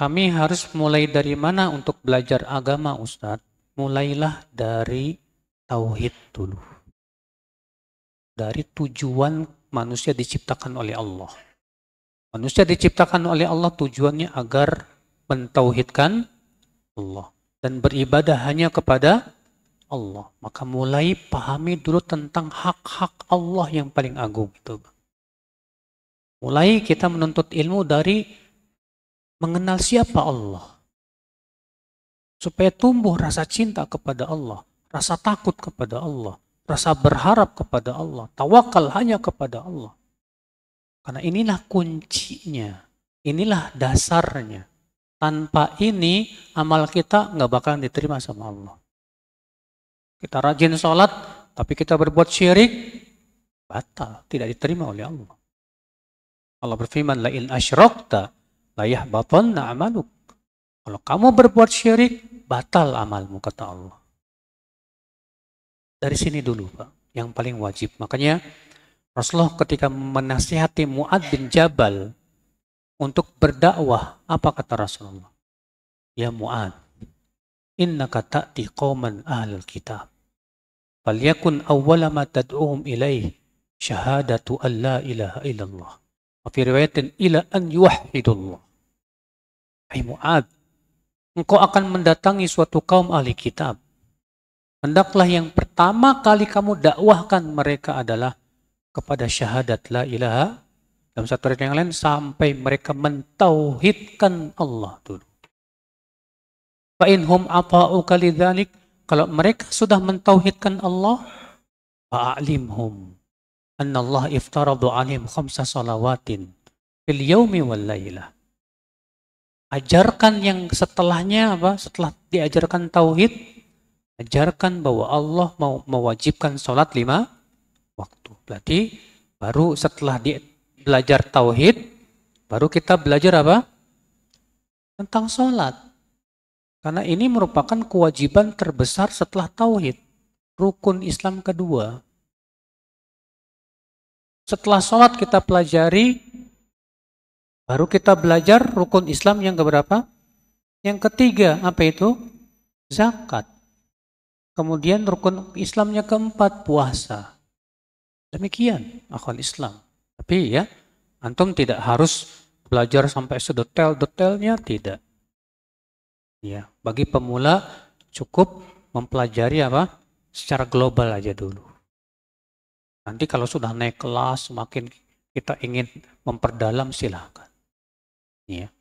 Kami harus mulai dari mana untuk belajar agama, Ustadz? Mulailah dari tauhid dulu. Dari tujuan manusia diciptakan oleh Allah. Manusia diciptakan oleh Allah tujuannya agar mentauhidkan Allah dan beribadah hanya kepada Allah. Maka mulai pahami dulu tentang hak-hak Allah yang paling agung itu. Mulai kita menuntut ilmu dari mengenal siapa Allah. Supaya tumbuh rasa cinta kepada Allah, rasa takut kepada Allah, rasa berharap kepada Allah, tawakal hanya kepada Allah. Karena inilah kuncinya, inilah dasarnya. Tanpa ini amal kita nggak bakalan diterima sama Allah. Kita rajin sholat, tapi kita berbuat syirik, batal, tidak diterima oleh Allah. Allah berfirman, la in layah baton amaluk. Kalau kamu berbuat syirik, batal amalmu, kata Allah. Dari sini dulu, Pak, yang paling wajib. Makanya Rasulullah ketika menasihati Mu'ad bin Jabal untuk berdakwah, apa kata Rasulullah? Ya Mu'ad, inna kata qawman ahl kitab. Falyakun awwala ma tad'uhum ilaih syahadatu an la ilaha illallah. Wa fi riwayatin ila an yuwahhidullah. Hai Mu'ad, engkau akan mendatangi suatu kaum ahli kitab. Hendaklah yang pertama kali kamu dakwahkan mereka adalah kepada syahadat la ilaha dalam satu ayat yang lain sampai mereka mentauhidkan Allah dulu. Fa'inhum ata'uka lidzalik kalau mereka sudah mentauhidkan Allah fa'alimhum anna Allah iftaradu alim khamsa salawatin fil yaumi wal laylah ajarkan yang setelahnya apa setelah diajarkan tauhid ajarkan bahwa Allah mau mewajibkan sholat lima waktu berarti baru setelah di, belajar tauhid baru kita belajar apa tentang sholat karena ini merupakan kewajiban terbesar setelah tauhid rukun Islam kedua setelah sholat kita pelajari Baru kita belajar rukun Islam yang keberapa? Yang ketiga, apa itu? Zakat. Kemudian rukun Islamnya keempat, puasa. Demikian akal Islam. Tapi ya, antum tidak harus belajar sampai sedetail-detailnya, tidak. Ya, bagi pemula cukup mempelajari apa? Secara global aja dulu. Nanti kalau sudah naik kelas, semakin kita ingin memperdalam silahkan. Yeah.